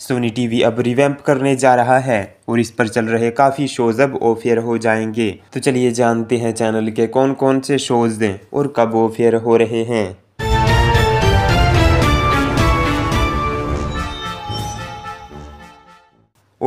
Sony TV अब revamp करने जा रहा है और इस पर चल रहे काफ़ी शोज अब ऑफ हो जाएंगे तो चलिए जानते हैं चैनल के कौन कौन से शोज और कब ऑफ हो रहे हैं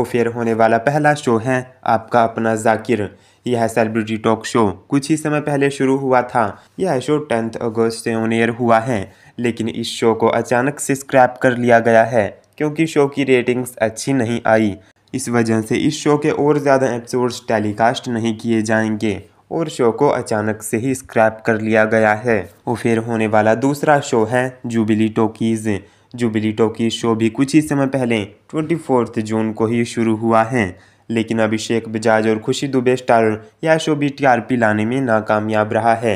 ओफेयर होने वाला पहला शो है आपका अपना जाकिर यह सेलिब्रिटी टॉक शो कुछ ही समय पहले शुरू हुआ था यह शो टेंथ अगस्त से ऑन एयर हुआ है लेकिन इस शो को अचानक से स्क्रैप कर लिया गया है क्योंकि शो की रेटिंग्स अच्छी नहीं आई इस वजह से इस शो के और ज़्यादा एपिसोड्स टेलीकास्ट नहीं किए जाएंगे और शो को अचानक से ही स्क्रैप कर लिया गया है और फिर होने वाला दूसरा शो है Jubilee Talkies Jubilee Talkies show भी कुछ ही समय पहले ट्वेंटी जून को ही शुरू हुआ है लेकिन अभिषेक बजाज और खुशी दुबे स्टार यह शो भी टीआरपी लाने में नाकामयाब रहा है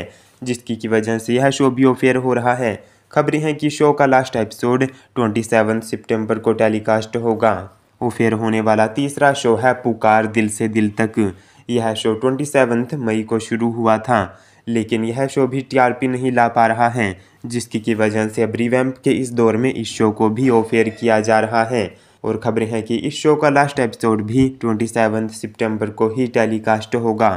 जिसकी की वजह से यह शो भी ओफेयर हो रहा है खबरें हैं कि शो का लास्ट एपिसोड 27 सितंबर को टेलीकास्ट होगा वो फिर होने वाला तीसरा शो है पुकार दिल से दिल तक यह शो ट्वेंटी सेवन्थ मई को शुरू हुआ था लेकिन यह शो भी टीआरपी नहीं ला पा रहा है जिसकी की वजह से अब रिवैम्प के इस दौर में इस शो को भी ऑफेयर किया जा रहा है और खबरें हैं कि इस शो का लास्ट एपिसोड भी ट्वेंटी सितंबर को ही टेलीकास्ट होगा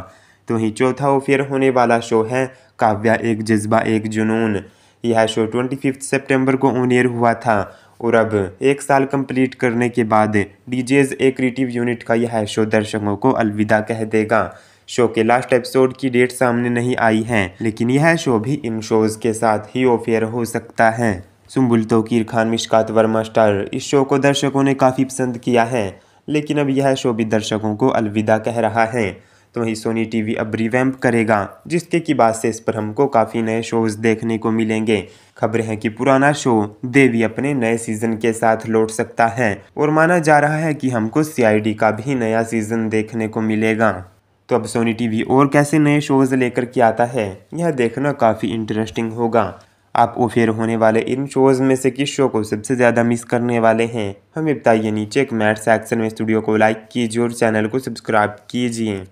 तो ही चौथा ऑफेयर होने वाला शो है काव्या एक जज्बा एक जुनून यह शो ट्वेंटी फिफ्थ सेप्टेम्बर को ओनियर हुआ था और अब एक साल कंप्लीट करने के बाद डीजेज ए क्रिएटिव यूनिट का यह शो दर्शकों को अलविदा कह देगा शो के लास्ट एपिसोड की डेट सामने नहीं आई है लेकिन यह शो भी इन शोज के साथ ही ओफेयर हो सकता है सुम्बुल तोकीर खान मिश्कात वर्मा स्टार इस शो को दर्शकों ने काफ़ी पसंद किया है लेकिन अब यह शो भी दर्शकों को अलविदा कह रहा है तो वहीं सोनी टीवी अब रिवैम्प करेगा जिसके की बात से इस पर हमको काफ़ी नए शोज़ देखने को मिलेंगे खबर है कि पुराना शो देवी अपने नए सीजन के साथ लौट सकता है और माना जा रहा है कि हमको सीआईडी का भी नया सीजन देखने को मिलेगा तो अब सोनी टीवी और कैसे नए शोज़ लेकर के आता है यह देखना काफ़ी इंटरेस्टिंग होगा आप ओफेयर होने वाले इन शोज़ में से किस शो को सबसे ज़्यादा मिस करने वाले हैं हमें बताइए नीचे मैट सेक्शन में स्टूडियो को लाइक कीजिए और चैनल को सब्सक्राइब कीजिए